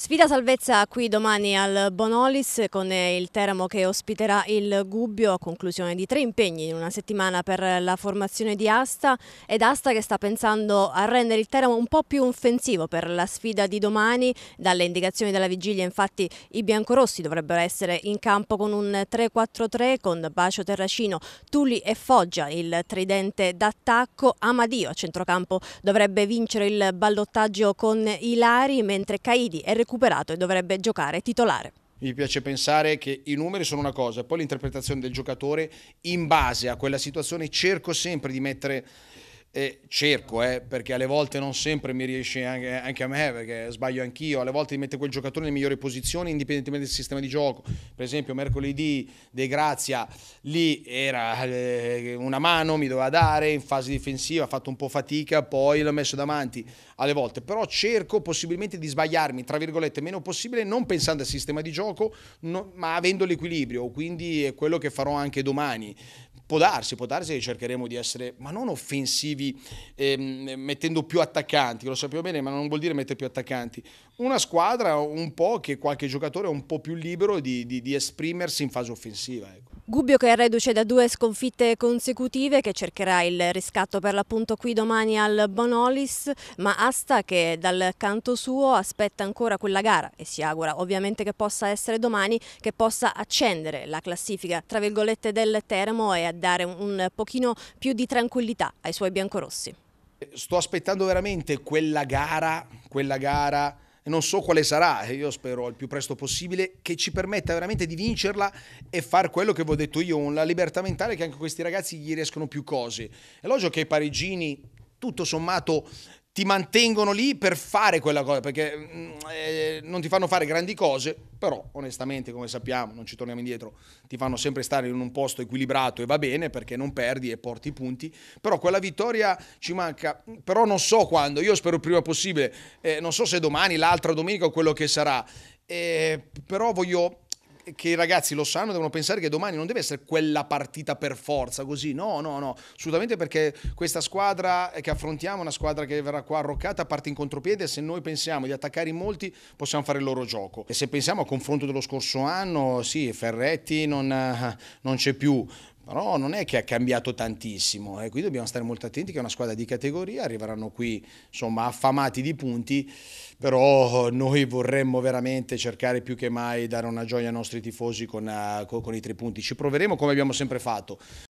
Sfida salvezza qui domani al Bonolis con eh, il Teramo che ospiterà il Gubbio a conclusione di tre impegni in una settimana per la formazione di Asta ed Asta che sta pensando a rendere il Teramo un po' più offensivo per la sfida di domani. Dalle indicazioni della vigilia infatti i biancorossi dovrebbero essere in campo con un 3-4-3 con Bacio Terracino, Tuli e Foggia il tridente d'attacco. Amadio a centrocampo dovrebbe vincere il ballottaggio con Ilari mentre Caidi e Recupero recuperato e dovrebbe giocare titolare. Mi piace pensare che i numeri sono una cosa, poi l'interpretazione del giocatore in base a quella situazione cerco sempre di mettere e cerco, eh, perché alle volte non sempre mi riesce anche, anche, a me, perché sbaglio anch'io, alle volte mette quel giocatore nelle migliori posizioni indipendentemente dal sistema di gioco. Per esempio mercoledì De Grazia lì era eh, una mano, mi doveva dare in fase difensiva, ha fatto un po' fatica, poi l'ho messo davanti alle volte, però cerco possibilmente di sbagliarmi, tra virgolette, meno possibile, non pensando al sistema di gioco, no, ma avendo l'equilibrio, quindi è quello che farò anche domani, Può darsi, può darsi che cercheremo di essere, ma non offensivi ehm, mettendo più attaccanti, lo sappiamo bene, ma non vuol dire mettere più attaccanti. Una squadra un po' che qualche giocatore è un po' più libero di, di, di esprimersi in fase offensiva. Ecco. Gubbio che è reduce da due sconfitte consecutive che cercherà il riscatto per l'appunto qui domani al Bonolis, ma Asta che dal canto suo aspetta ancora quella gara e si augura ovviamente che possa essere domani, che possa accendere la classifica tra virgolette del Teramo e a dare un, pochino più di tranquillità ai suoi biancorossi. Sto aspettando veramente quella gara, quella gara non so quale sarà, io spero al più presto possibile, che ci permetta veramente di vincerla e far quello che vi ho detto io, la libertà mentale che anche questi ragazzi gli riescono più cose. È logico che i parigini tutto sommato ti mantengono lì per fare quella cosa, perché mm, eh, non ti fanno fare grandi cose, però onestamente, come sappiamo, non ci torniamo indietro, ti fanno sempre stare in un posto equilibrato e va bene perché non perdi e porti i punti, però quella vittoria ci manca, però non so quando, io spero il prima possibile, eh, non so se domani, l'altra domenica o quello che sarà, eh, però voglio che i ragazzi lo sanno, devono pensare che domani non deve essere quella partita per forza, così no, no, no, assolutamente perché questa squadra che affrontiamo è una squadra che verrà qua arroccata, parte in contropiede, se noi pensiamo di attaccare in molti possiamo fare il loro gioco. E se pensiamo al confronto dello scorso anno, sì, Ferretti non, non c'è più, però non è che ha cambiato tantissimo e eh, qui dobbiamo stare molto attenti che è una squadra di categoria, arriveranno qui insomma affamati di punti, però noi vorremmo veramente cercare più che mai dare una gioia ai nostri tifosi con, eh, con, con i tre punti, ci proveremo come abbiamo sempre fatto,